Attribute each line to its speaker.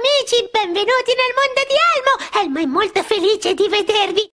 Speaker 1: amici, benvenuti nel mondo di
Speaker 2: Elmo! Elmo è molto felice di vedervi!